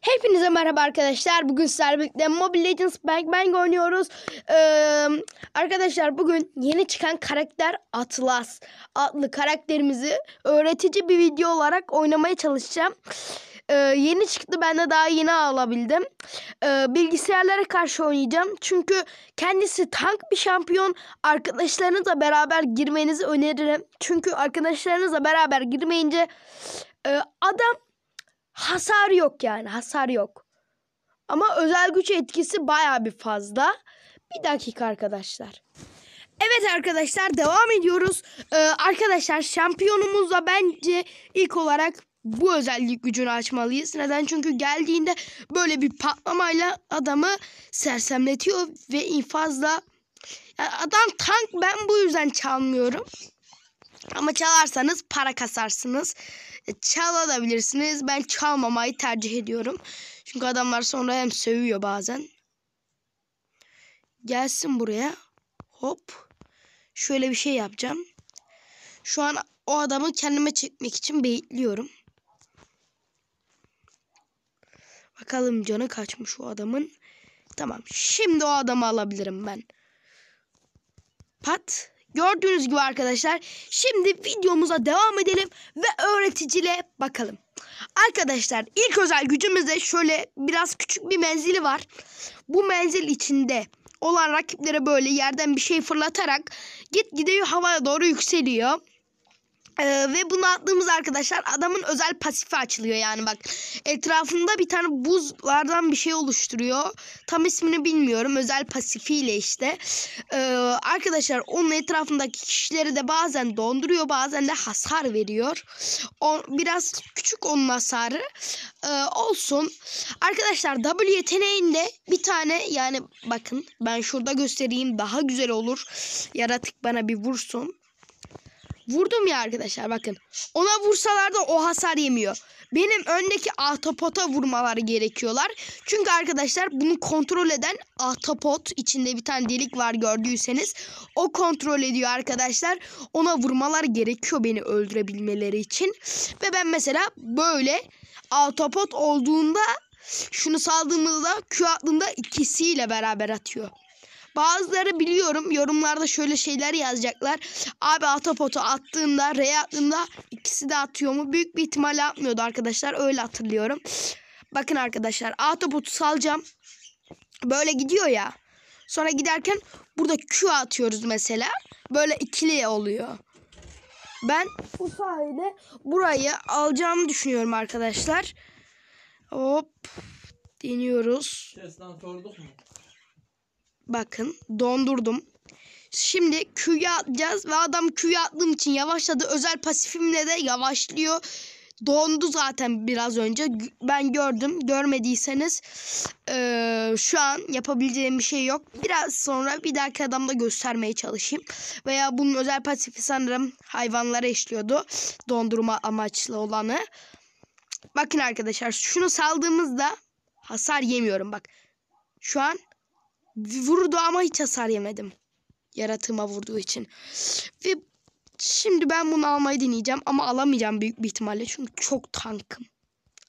Hepinize merhaba arkadaşlar. Bugün sizlerle birlikte Mobile Legends Bang Bang oynuyoruz. Ee, arkadaşlar bugün yeni çıkan karakter Atlas adlı karakterimizi öğretici bir video olarak oynamaya çalışacağım. Ee, yeni çıktı ben de daha yeni alabildim. Ee, bilgisayarlara karşı oynayacağım. Çünkü kendisi tank bir şampiyon. Arkadaşlarınızla beraber girmenizi öneririm. Çünkü arkadaşlarınızla beraber girmeyince e, adam hasar yok yani hasar yok. Ama özel güç etkisi baya bir fazla. Bir dakika arkadaşlar. Evet arkadaşlar devam ediyoruz. Ee, arkadaşlar şampiyonumuzla bence ilk olarak bu özellik gücünü açmalıyız. Neden? Çünkü geldiğinde böyle bir patlamayla adamı sersemletiyor ve infazla. Yani adam tank ben bu yüzden çalmıyorum. Ama çalarsanız para kasarsınız. E, çalabilirsiniz. Ben çalmamayı tercih ediyorum. Çünkü adamlar sonra hem sövüyor bazen. Gelsin buraya. Hop. Şöyle bir şey yapacağım. Şu an o adamı kendime çekmek için bekliyorum. Bakalım canı kaçmış o adamın. Tamam. Şimdi o adamı alabilirim ben. Pat. Gördüğünüz gibi arkadaşlar şimdi videomuza devam edelim ve öğreticiyle bakalım. Arkadaşlar ilk özel gücümüzde şöyle biraz küçük bir menzili var. Bu menzil içinde olan rakiplere böyle yerden bir şey fırlatarak git gidiyor havaya doğru yükseliyor. Ee, ve bunu attığımız arkadaşlar adamın özel pasifi açılıyor yani bak. Etrafında bir tane buzlardan bir şey oluşturuyor. Tam ismini bilmiyorum. Özel pasifiyle işte. Ee, arkadaşlar onun etrafındaki kişileri de bazen donduruyor bazen de hasar veriyor. O, biraz küçük onun hasarı. Ee, olsun. Arkadaşlar W yeteneğinde bir tane yani bakın ben şurada göstereyim daha güzel olur. Yaratık bana bir vursun. Vurdum ya arkadaşlar bakın. Ona vursalar da o hasar yemiyor. Benim öndeki ahtapota vurmaları gerekiyorlar. Çünkü arkadaşlar bunu kontrol eden ahtapot içinde bir tane delik var gördüyseniz. O kontrol ediyor arkadaşlar. Ona vurmalar gerekiyor beni öldürebilmeleri için. Ve ben mesela böyle ahtapot olduğunda şunu saldığımızda Q attığımda ikisiyle beraber atıyor. Bazıları biliyorum yorumlarda şöyle şeyler yazacaklar. Abi atapotu attığında R attığında ikisi de atıyor mu? Büyük bir ihtimalle atmıyordu arkadaşlar. Öyle hatırlıyorum. Bakın arkadaşlar atapotu salacağım. Böyle gidiyor ya. Sonra giderken burada Q atıyoruz mesela. Böyle ikili oluyor. Ben bu sayede burayı alacağımı düşünüyorum arkadaşlar. Hop deniyoruz. Testten sorduk mu? Bakın dondurdum. Şimdi Q'ya atacağız ve adam Q'ya attığım için yavaşladı. Özel pasifimle de yavaşlıyor. Dondu zaten biraz önce. Ben gördüm. Görmediyseniz ee, şu an yapabileceğim bir şey yok. Biraz sonra bir dahaki adamda göstermeye çalışayım. Veya bunun özel pasifi sanırım hayvanlara işliyordu. Dondurma amaçlı olanı. Bakın arkadaşlar şunu saldığımızda hasar yemiyorum bak. Şu an Vurdu ama hiç hasar yemedim. Yaratığıma vurduğu için. Ve şimdi ben bunu almayı deneyeceğim. Ama alamayacağım büyük bir ihtimalle. Çünkü çok tankım.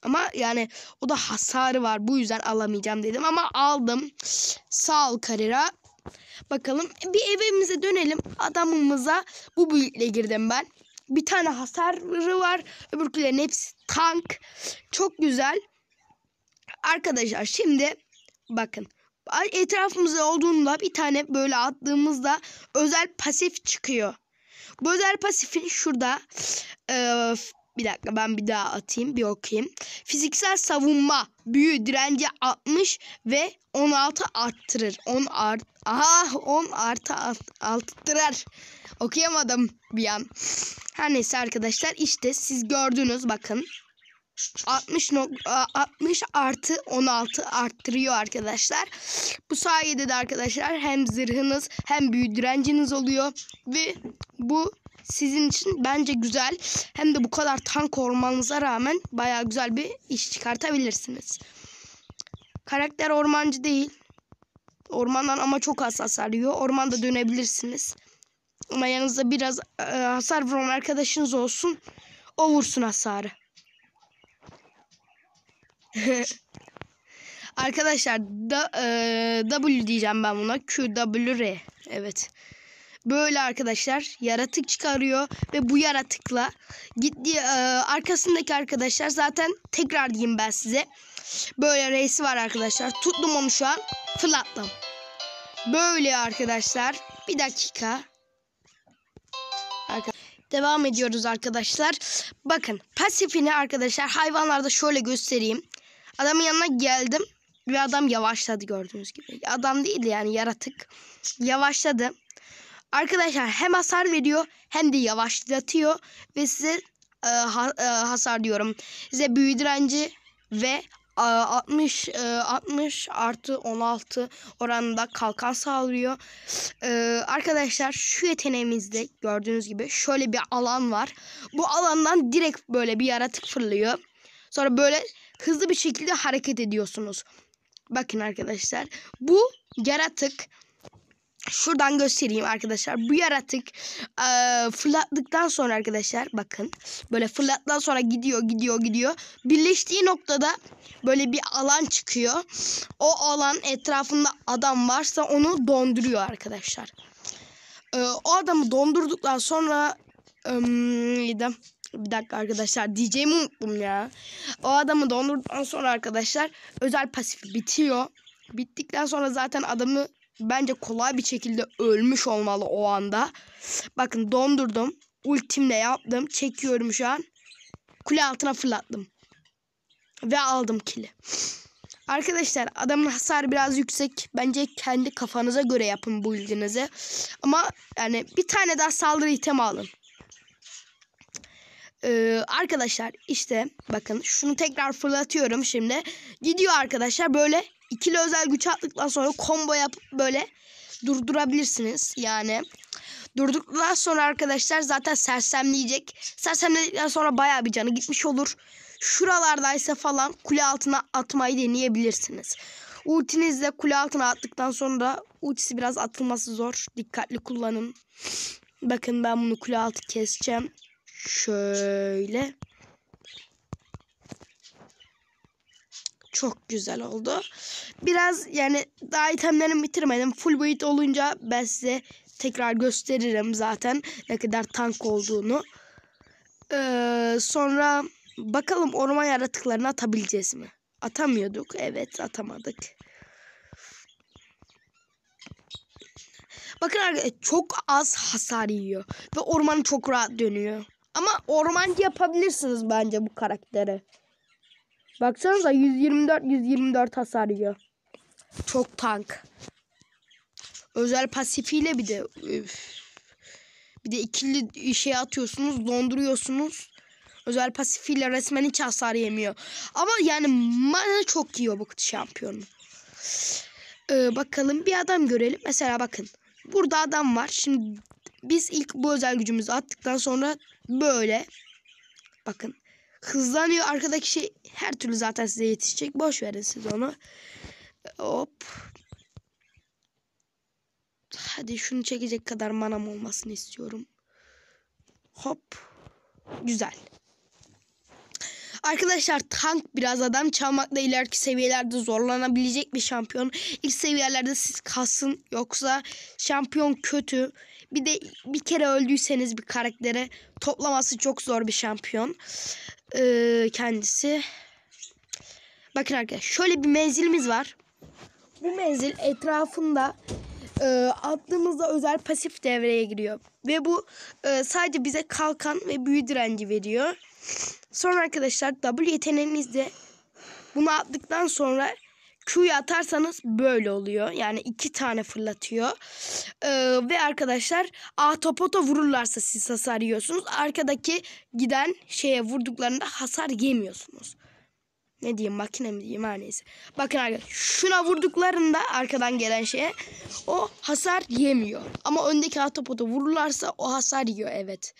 Ama yani o da hasarı var. Bu yüzden alamayacağım dedim. Ama aldım. Sağ ol Karira. Bakalım e, bir evimize dönelim. Adamımıza bu büyükle girdim ben. Bir tane hasarı var. Öbürkülerin hepsi tank. Çok güzel. Arkadaşlar şimdi bakın etrafımızda olduğunda bir tane böyle attığımızda özel pasif çıkıyor. Bu özel pasifin şurada e, bir dakika ben bir daha atayım bir okuyayım. Fiziksel savunma büyü direnci 60 ve 16 arttırır. 10 art aha 10 artı arttırır. Okuyamadım bir an. Her neyse arkadaşlar işte siz gördünüz bakın. 60 60 artı 16 arttırıyor arkadaşlar. Bu sayede de arkadaşlar hem zırhınız hem büyü direnciniz oluyor ve bu sizin için bence güzel. Hem de bu kadar tank ormanınıza rağmen baya güzel bir iş çıkartabilirsiniz. Karakter ormancı değil. Ormandan ama çok az hasar yiyor. Ormanda dönebilirsiniz. Ama yanınızda biraz e, hasar vuran arkadaşınız olsun. O vursun hasarı. Arkadaşlar da, e, W diyeceğim ben buna. Q W R. Evet. Böyle arkadaşlar yaratık çıkarıyor ve bu yaratıkla gitti e, arkasındaki arkadaşlar zaten tekrar diyeyim ben size. Böyle reisi var arkadaşlar. Tuttum onu şu an. Fırlattım. Böyle arkadaşlar. Bir dakika. Devam ediyoruz arkadaşlar. Bakın pasifini arkadaşlar hayvanlarda şöyle göstereyim. Adamın yanına geldim Bir adam yavaşladı gördüğünüz gibi. Adam değil yani yaratık. Yavaşladı. Arkadaşlar hem hasar veriyor hem de yavaşlatıyor ve size e, ha, e, hasar diyorum. Size büyü direnci ve 60 e, 60 e, artı 16 oranında kalkan sağlıyor. Ee, arkadaşlar şu yeteneğimizde gördüğünüz gibi şöyle bir alan var. Bu alandan direkt böyle bir yaratık fırlıyor. Sonra böyle hızlı bir şekilde hareket ediyorsunuz. Bakın arkadaşlar bu yaratık şuradan göstereyim arkadaşlar. Bu yaratık e, fırlattıktan sonra arkadaşlar bakın böyle fırlattıktan sonra gidiyor gidiyor gidiyor. Birleştiği noktada böyle bir alan çıkıyor. O alan etrafında adam varsa onu donduruyor arkadaşlar. E, o adamı dondurduktan sonra e, neydi? bir dakika arkadaşlar diyeceğimi unuttum ya. O adamı dondurduktan sonra arkadaşlar özel pasif bitiyor. Bittikten sonra zaten adamı bence kolay bir şekilde ölmüş olmalı o anda. Bakın dondurdum. Ultimle yaptım. Çekiyorum şu an. Kule altına fırlattım. Ve aldım kili. Arkadaşlar adamın hasarı biraz yüksek. Bence kendi kafanıza göre yapın bu ilginizi. Ama yani bir tane daha saldırı item alın. Ee, arkadaşlar işte bakın şunu tekrar fırlatıyorum şimdi. Gidiyor arkadaşlar böyle ikili özel güç attıktan sonra combo yapıp böyle durdurabilirsiniz. Yani durduktan sonra arkadaşlar zaten sersemleyecek. Sersemledikten sonra baya bir canı gitmiş olur. Şuralardaysa falan kule altına atmayı deneyebilirsiniz. Ultinizle kule altına attıktan sonra ultisi biraz atılması zor. Dikkatli kullanın. Bakın ben bunu kule altı keseceğim. Şöyle. Çok güzel oldu. Biraz yani daha itemlerimi bitirmedim. Full boyut olunca ben size tekrar gösteririm zaten ne kadar tank olduğunu. Ee, sonra bakalım orman yaratıklarını atabileceğiz mi? Atamıyorduk. Evet atamadık. Bakın arkadaşlar çok az hasar yiyor. Ve ormanı çok rahat dönüyor. Ama ormancı yapabilirsiniz bence bu karakteri. Baksanıza 124-124 hasar yiyor. Çok tank. Özel pasifiyle bir de üf. bir de ikili şey atıyorsunuz, donduruyorsunuz. Özel pasifiyle resmen hiç hasar yemiyor. Ama yani mana çok yiyor bu şampiyonu. Ee, bakalım bir adam görelim. Mesela bakın. Burada adam var. Şimdi biz ilk bu özel gücümüzü attıktan sonra böyle bakın hızlanıyor arkadaki şey her türlü zaten size yetişecek. Boş verin siz onu. Hop. Hadi şunu çekecek kadar manam olmasını istiyorum. Hop. Güzel. Arkadaşlar tank biraz adam çalmakla ileriki seviyelerde zorlanabilecek bir şampiyon. İlk seviyelerde siz kalsın yoksa şampiyon kötü. Bir de bir kere öldüyseniz bir karaktere toplaması çok zor bir şampiyon. Ee, kendisi. Bakın arkadaşlar şöyle bir menzilimiz var. Bu menzil etrafında e, attığımızda özel pasif devreye giriyor. Ve bu e, sadece bize kalkan ve büyü direnci veriyor. Sonra arkadaşlar W yeteneğinizde bunu attıktan sonra Q'yu atarsanız böyle oluyor. Yani iki tane fırlatıyor. Ee, ve arkadaşlar A topota vururlarsa siz hasar yiyorsunuz. Arkadaki giden şeye vurduklarında hasar yemiyorsunuz. Ne diyeyim makine mi diyeyim her neyse. Bakın arkadaşlar şuna vurduklarında arkadan gelen şeye o hasar yemiyor. Ama öndeki A topota vururlarsa o hasar yiyor evet.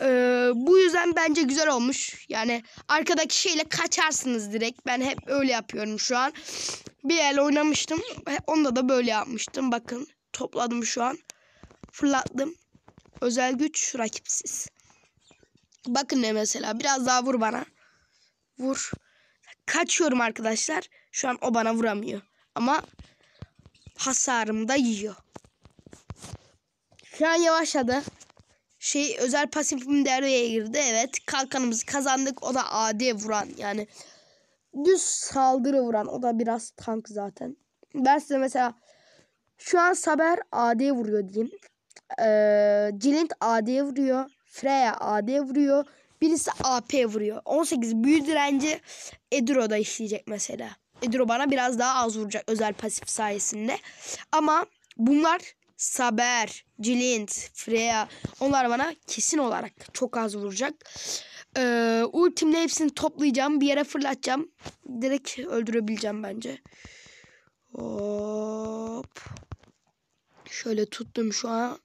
Ee, bu yüzden bence güzel olmuş. Yani arkadaki şeyle kaçarsınız direkt. Ben hep öyle yapıyorum şu an. Bir el oynamıştım. Onda da böyle yapmıştım. Bakın topladım şu an. Fırlattım. Özel güç rakipsiz. Bakın ne mesela. Biraz daha vur bana. Vur. Kaçıyorum arkadaşlar. Şu an o bana vuramıyor. Ama hasarım da yiyor. Şu an yavaşladı şey özel pasifim devreye girdi. Evet kalkanımızı kazandık. O da AD vuran yani düz saldırı vuran. O da biraz tank zaten. Ben size mesela şu an Saber AD vuruyor diyeyim. Ee, Cilint AD vuruyor. Freya AD vuruyor. Birisi AP vuruyor. 18 büyü direnci da işleyecek mesela. Edro bana biraz daha az vuracak özel pasif sayesinde. Ama bunlar Saber, Cilint, Freya onlar bana kesin olarak çok az vuracak. Ee, ultimle hepsini toplayacağım. Bir yere fırlatacağım. Direkt öldürebileceğim bence. Hop. Şöyle tuttum şu an.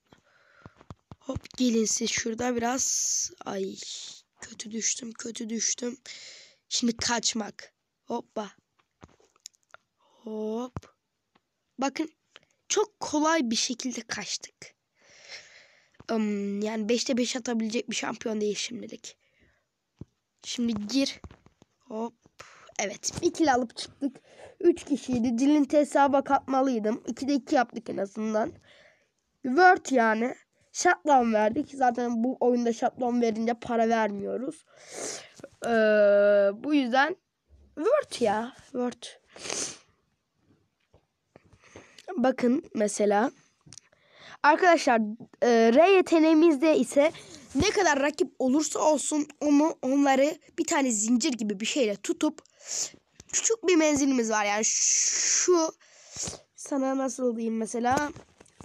Hop gelin siz şurada biraz. Ay kötü düştüm kötü düştüm. Şimdi kaçmak. Hoppa. Hop. Bakın çok kolay bir şekilde kaçtık. Um, yani 5'te 5 atabilecek bir şampiyon değil şimdilik. Şimdi gir. Hop. Evet. bir İkili alıp çıktık. 3 kişiydi. Dilin hesaba katmalıydım. 2'de 2 yaptık en azından. Word yani. Şatlon verdik. Zaten bu oyunda şatlon verince para vermiyoruz. Ee, bu yüzden Word ya. Word bakın mesela. Arkadaşlar e, R yeteneğimizde ise ne kadar rakip olursa olsun onu onları bir tane zincir gibi bir şeyle tutup küçük bir menzilimiz var. Yani şu sana nasıl diyeyim mesela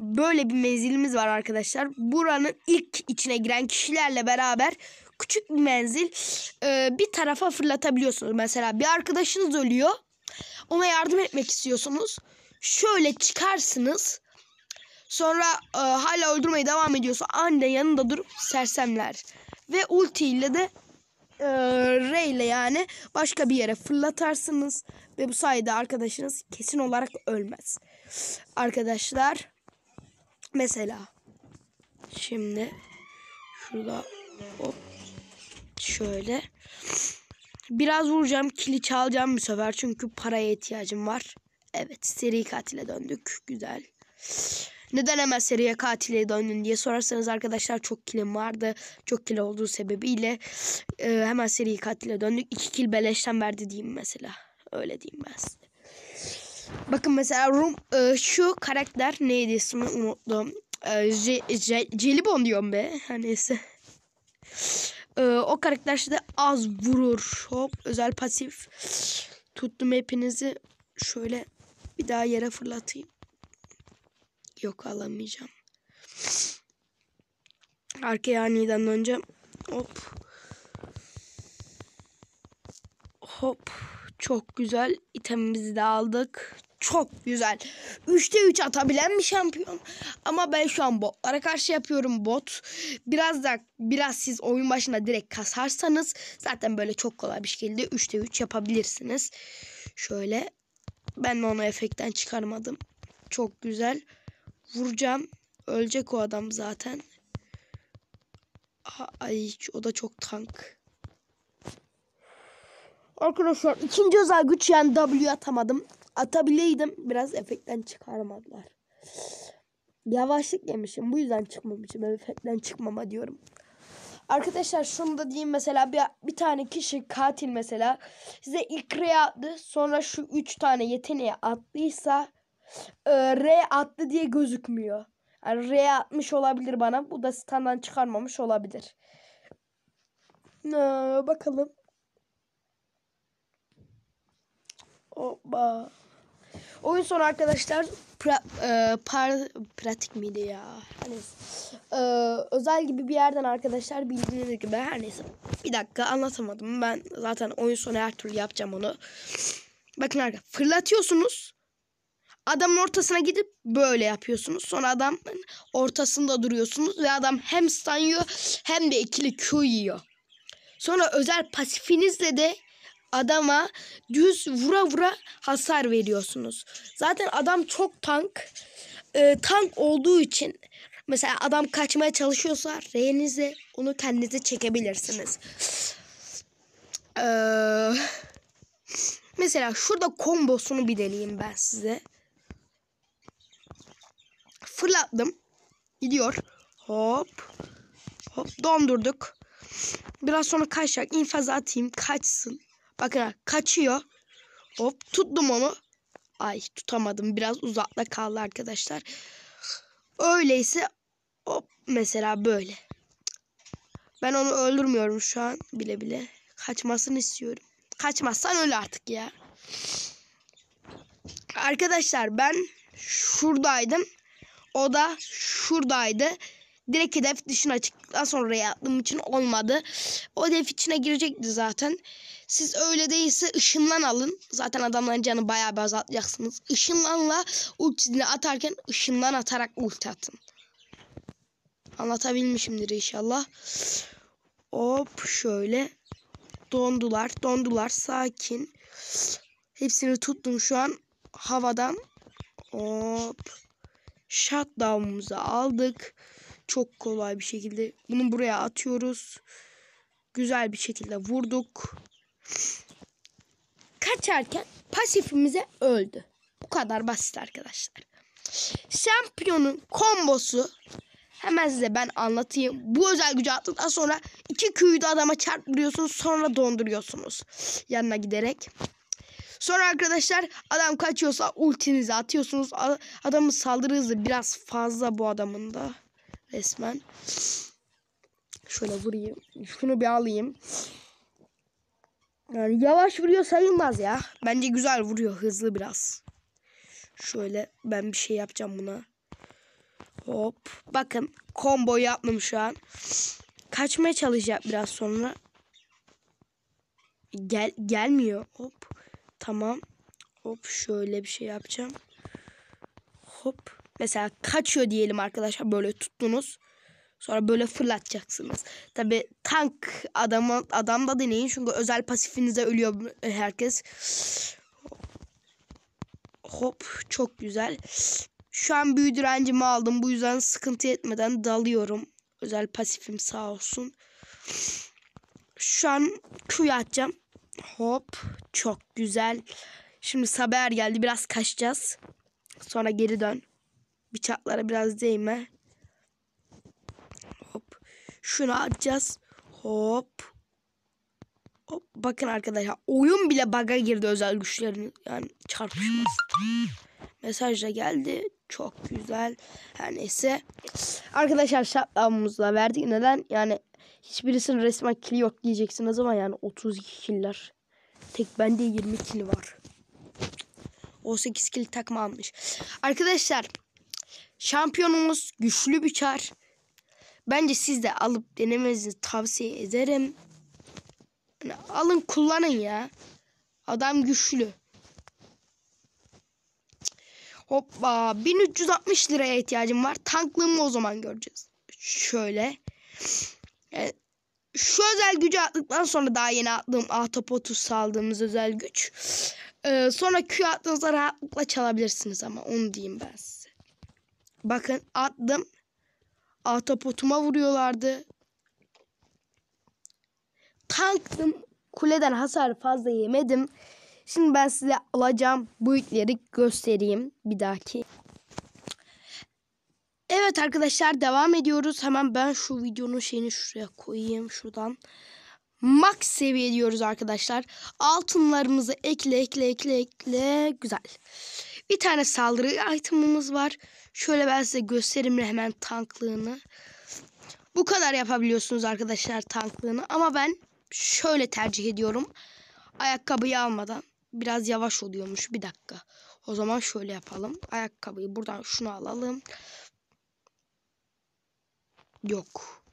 böyle bir menzilimiz var arkadaşlar. Buranın ilk içine giren kişilerle beraber küçük bir menzil e, bir tarafa fırlatabiliyorsunuz. Mesela bir arkadaşınız ölüyor. Ona yardım etmek istiyorsunuz şöyle çıkarsınız. Sonra e, hala öldürmeye devam ediyorsa aniden yanında durup sersemler. Ve ulti ile de e, R ile yani başka bir yere fırlatarsınız. Ve bu sayede arkadaşınız kesin olarak ölmez. Arkadaşlar mesela şimdi şurada hop şöyle biraz vuracağım kili çalacağım bu sefer çünkü paraya ihtiyacım var. Evet seri katile döndük. Güzel. Neden hemen seriye katile döndün diye sorarsanız arkadaşlar çok kilim vardı. Çok kil olduğu sebebiyle e, hemen seri katile döndük. İki kil beleşten verdi diyeyim mesela. Öyle diyeyim ben size. Bakın mesela Rum e, şu karakter neydi ismi unuttum. E, je, je, Jelibon diyorum be. Her neyse. E, o karakter işte az vurur. Hop özel pasif. Tuttum hepinizi şöyle bir daha yere fırlatayım. Yok alamayacağım. Arkaya aniden önce hop hop çok güzel itemimizi de aldık. Çok güzel. 3'te 3 atabilen bir şampiyon. Ama ben şu an botlara karşı yapıyorum bot. Biraz da biraz siz oyun başına direkt kasarsanız zaten böyle çok kolay bir şekilde 3'te 3 yapabilirsiniz. Şöyle ben de onu efektten çıkarmadım. Çok güzel. Vuracağım. Ölecek o adam zaten. Ay o da çok tank. Arkadaşlar ikinci özel güç yani W atamadım. Atabileydim. Biraz efektten çıkarmadılar. Yavaşlık yemişim. Bu yüzden çıkmamışım. Efektten çıkmama diyorum. Arkadaşlar şunu da diyeyim mesela bir, bir tane kişi katil mesela size ilk R attı sonra şu üç tane yeteneği attıysa e, R attı diye gözükmüyor. Yani R atmış olabilir bana. Bu da standan çıkarmamış olabilir. Ee, bakalım. Opa. Oyun sonu arkadaşlar pra, e, par, pratik miydi ya? hani E, özel gibi bir yerden arkadaşlar bildiğiniz gibi her neyse. Bir dakika anlatamadım. Ben zaten oyun sonu her türlü yapacağım onu. Bakın arkadaşlar fırlatıyorsunuz. Adamın ortasına gidip böyle yapıyorsunuz. Sonra adamın ortasında duruyorsunuz ve adam hem stun yiyor hem de ikili Q yiyor. Sonra özel pasifinizle de adama düz vura vura hasar veriyorsunuz. Zaten adam çok tank. E, tank olduğu için mesela adam kaçmaya çalışıyorsa R'nizi onu kendinize çekebilirsiniz. E, mesela şurada kombosunu bir deneyeyim ben size. Fırlattım. Gidiyor. Hop. Hop dondurduk. Biraz sonra kaçacak. İnfaz atayım kaçsın. Bakın kaçıyor. Hop tuttum onu. Ay tutamadım. Biraz uzakta kaldı arkadaşlar. Öyleyse hop mesela böyle. Ben onu öldürmüyorum şu an bile bile. Kaçmasını istiyorum. Kaçmazsan öl artık ya. Arkadaşlar ben şuradaydım. O da şuradaydı. Direkt hedef dışına çıktıktan sonra yaptığım için olmadı. O hedef içine girecekti zaten. Siz öyle değilse ışınlan alın. Zaten adamların canı bayağı bir azaltacaksınız. Işınlanla ultisini atarken ışınlan atarak ulti atın. Anlatabilmişimdir inşallah. Hop şöyle. Dondular, dondular. Sakin. Hepsini tuttum şu an havadan. Hop. Shutdown'umuzu aldık. Çok kolay bir şekilde bunu buraya atıyoruz. Güzel bir şekilde vurduk. Kaçarken pasifimize öldü. Bu kadar basit arkadaşlar. Şampiyonun kombosu hemen size ben anlatayım. Bu özel gücü attıktan sonra iki küyü de adama çarptırıyorsunuz sonra donduruyorsunuz. Yanına giderek. Sonra arkadaşlar adam kaçıyorsa ultinizi atıyorsunuz. Adamın saldırı hızı biraz fazla bu adamın da. Resmen. Şöyle vurayım. Şunu bir alayım. Yani yavaş vuruyor sayılmaz ya. Bence güzel vuruyor. Hızlı biraz. Şöyle ben bir şey yapacağım buna. Hop. Bakın combo yapmam şu an. Kaçmaya çalışacak biraz sonra. Gel gelmiyor. Hop. Tamam. Hop şöyle bir şey yapacağım. Hop. Mesela kaçıyor diyelim arkadaşlar böyle tuttunuz. Sonra böyle fırlatacaksınız. Tabi tank adamı, da deneyin çünkü özel pasifinize ölüyor e, herkes. Hop çok güzel. Şu an büyü direncimi aldım. Bu yüzden sıkıntı etmeden dalıyorum. Özel pasifim sağ olsun. Şu an Q'yu atacağım. Hop çok güzel. Şimdi Saber geldi. Biraz kaçacağız. Sonra geri dön. Bıçaklara biraz değme. Hop. Şunu atacağız. Hop. Hop. Bakın arkadaşlar oyun bile baga girdi özel güçlerin yani çarpışması. Mesaj da geldi. Çok güzel. Her neyse. Arkadaşlar şartlamamızla verdik. Neden? Yani hiçbirisinin resmen kili yok diyeceksin diyeceksiniz zaman yani 32 killer. Tek bende 20 kili var. 18 kil takma almış. Arkadaşlar Şampiyonumuz güçlü bir çar. Bence siz de alıp denemenizi tavsiye ederim. Yani alın kullanın ya. Adam güçlü. Hoppa 1360 liraya ihtiyacım var. Tanklığımı o zaman göreceğiz. Şöyle. Yani e, şu özel gücü attıktan sonra daha yeni attığım Ahtapotus saldığımız özel güç. Ee, sonra Q attığınızda rahatlıkla çalabilirsiniz ama onu diyeyim ben size. Bakın attım. Atapotuma vuruyorlardı. Tanktım. Kuleden hasar fazla yemedim. Şimdi ben size alacağım büyükleri göstereyim bir dahaki. Evet arkadaşlar devam ediyoruz. Hemen ben şu videonun şeyini şuraya koyayım şuradan. Max seviye diyoruz arkadaşlar. Altınlarımızı ekle ekle ekle ekle. Güzel. Bir tane saldırı itemımız var. Şöyle ben size göstereyim hemen tanklığını. Bu kadar yapabiliyorsunuz arkadaşlar tanklığını. Ama ben şöyle tercih ediyorum. Ayakkabıyı almadan. Biraz yavaş oluyormuş. Bir dakika. O zaman şöyle yapalım. Ayakkabıyı buradan şunu alalım. Yok.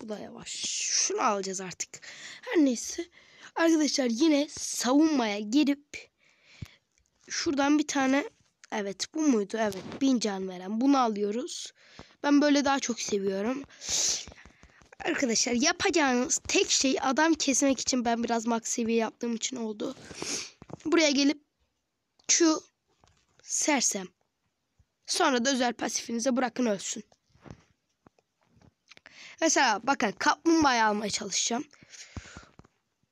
Bu da yavaş. Şunu alacağız artık. Her neyse. Arkadaşlar yine savunmaya girip şuradan bir tane evet bu muydu? Evet bin can veren bunu alıyoruz. Ben böyle daha çok seviyorum. Arkadaşlar yapacağınız tek şey adam kesmek için ben biraz max seviye yaptığım için oldu. Buraya gelip şu sersem. Sonra da özel pasifinize bırakın ölsün. Mesela bakın kaplumbağayı almaya çalışacağım.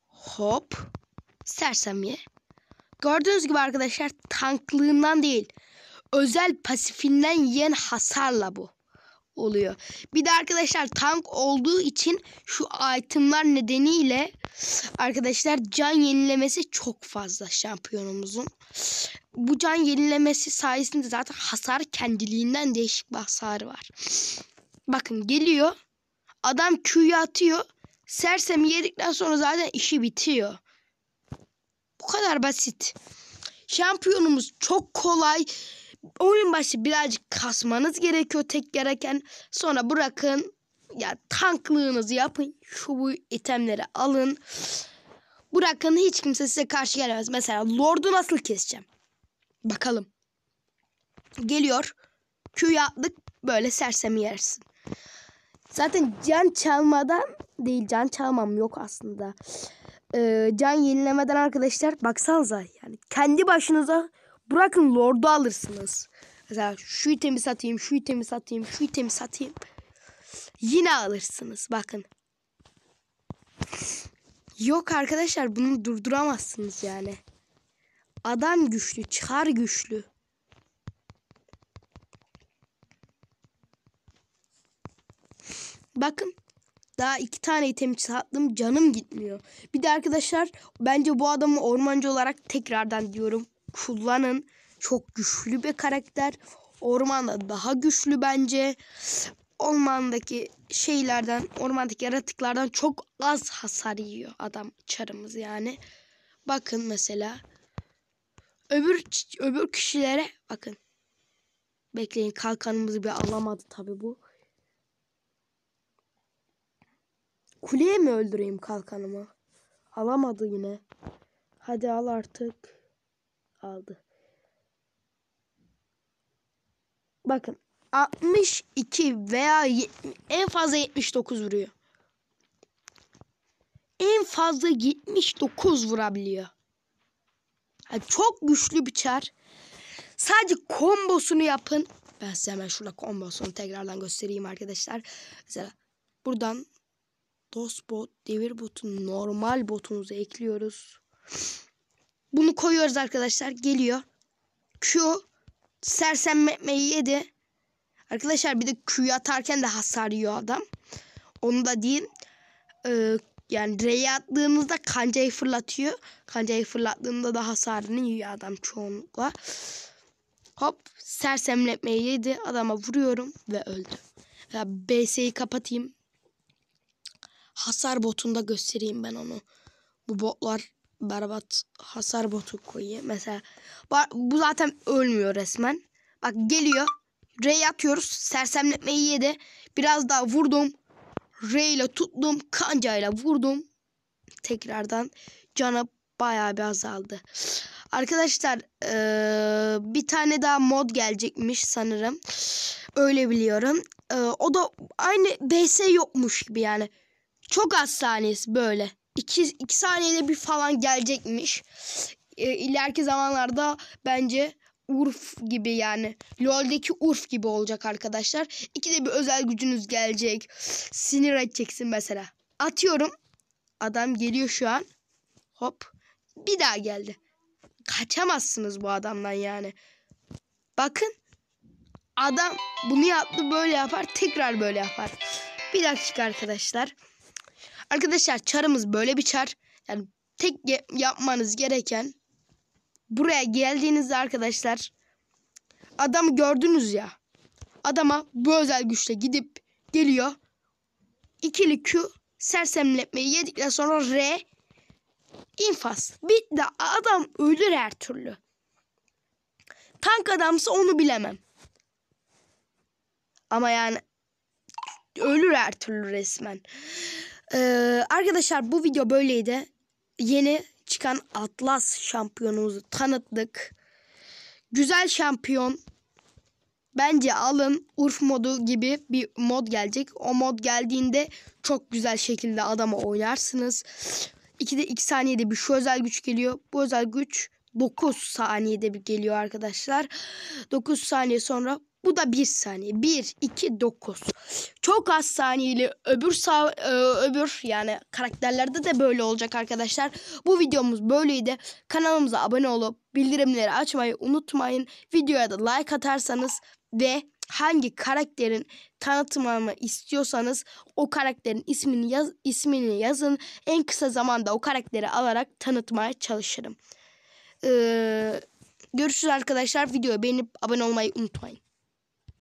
Hop. Sersemye. Gördüğünüz gibi arkadaşlar tanklığından değil özel pasifinden yiyen hasarla bu oluyor. Bir de arkadaşlar tank olduğu için şu itemlar nedeniyle arkadaşlar can yenilemesi çok fazla şampiyonumuzun. Bu can yenilemesi sayesinde zaten hasar kendiliğinden değişik bir hasarı var. Bakın geliyor. Adam Q'yu atıyor. Sersemi yedikten sonra zaten işi bitiyor. Bu kadar basit. Şampiyonumuz çok kolay. Oyun başı birazcık kasmanız gerekiyor tek gereken. Sonra bırakın. Ya tanklığınızı yapın. Şu bu itemleri alın. Bırakın hiç kimse size karşı gelmez. Mesela Lord'u nasıl keseceğim? Bakalım. Geliyor. Q'ya attık. Böyle sersemi yersin. Zaten can çalmadan değil can çalmam yok aslında e, can yenilemeden arkadaşlar baksanıza yani kendi başınıza bırakın lordu alırsınız. Mesela şu itemi satayım, şu itemi satayım, şu itemi satayım. Yine alırsınız bakın. Yok arkadaşlar bunu durduramazsınız yani. Adam güçlü, çıkar güçlü. Bakın daha iki tane item sattım canım gitmiyor. Bir de arkadaşlar bence bu adamı ormancı olarak tekrardan diyorum. Kullanın. Çok güçlü bir karakter. Ormanda daha güçlü bence. Ormandaki şeylerden, ormandaki yaratıklardan çok az hasar yiyor adam çarımız yani. Bakın mesela öbür öbür kişilere bakın. Bekleyin kalkanımızı bir alamadı tabi bu. Kuleye mi öldüreyim kalkanımı? Alamadı yine. Hadi al artık. Aldı. Bakın 62 veya 70, en fazla 79 vuruyor. En fazla 79 vurabiliyor. Yani çok güçlü bir çar. Sadece kombosunu yapın. Ben size hemen şurada kombosunu tekrardan göstereyim arkadaşlar. Mesela buradan Dost bot, devir botu, normal botumuzu ekliyoruz. Bunu koyuyoruz arkadaşlar. Geliyor. Q sersemletmeyi yedi. Arkadaşlar bir de Q'yu atarken de hasar yiyor adam. Onu da diyeyim. Ee, yani R'yi attığınızda kancayı fırlatıyor. Kancayı fırlattığında da hasarını yiyor adam çoğunlukla. Hop sersemletmeyi yedi. Adama vuruyorum ve öldü. Ya BS'yi kapatayım hasar botunda göstereyim ben onu. Bu botlar berbat hasar botu koyuyor. Mesela bu zaten ölmüyor resmen. Bak geliyor. R'yi atıyoruz. Sersemletmeyi yedi. Biraz daha vurdum. R ile tuttum. Kancayla vurdum. Tekrardan canı bayağı bir azaldı. Arkadaşlar ee, bir tane daha mod gelecekmiş sanırım. Öyle biliyorum. E, o da aynı BS yokmuş gibi yani. Çok az saniyesi böyle. İki iki saniyede bir falan gelecekmiş. E, ileriki zamanlarda bence Urf gibi yani. LoL'deki Urf gibi olacak arkadaşlar. İkide bir özel gücünüz gelecek. Sinir edeceksin mesela. Atıyorum. Adam geliyor şu an. Hop. Bir daha geldi. Kaçamazsınız bu adamdan yani. Bakın. Adam bunu yaptı böyle yapar. Tekrar böyle yapar. Bir dakika arkadaşlar. Arkadaşlar çarımız böyle bir çar. Yani tek yapmanız gereken buraya geldiğinizde arkadaşlar adam gördünüz ya. Adama bu özel güçle gidip geliyor. İkili Q sersemletmeyi yedikten sonra R infaz. Bir de adam ölür her türlü. Tank adamsa onu bilemem. Ama yani ölür her türlü resmen. Ee, arkadaşlar bu video böyleydi. Yeni çıkan Atlas şampiyonumuzu tanıttık. Güzel şampiyon. Bence alın Urf modu gibi bir mod gelecek. O mod geldiğinde çok güzel şekilde adama oynarsınız. 2'de 2 saniyede bir şu özel güç geliyor. Bu özel güç 9 saniyede bir geliyor arkadaşlar. 9 saniye sonra bu da 1 saniye. 1 2 9. Çok az saniyeli öbür sağ, e, öbür yani karakterlerde de böyle olacak arkadaşlar. Bu videomuz böyleydi. Kanalımıza abone olup bildirimleri açmayı unutmayın. Videoya da like atarsanız ve hangi karakterin tanıtımını istiyorsanız o karakterin ismini yaz, ismini yazın. En kısa zamanda o karakteri alarak tanıtmaya çalışırım. Ee, görüşürüz arkadaşlar. Videoyu beğenip abone olmayı unutmayın.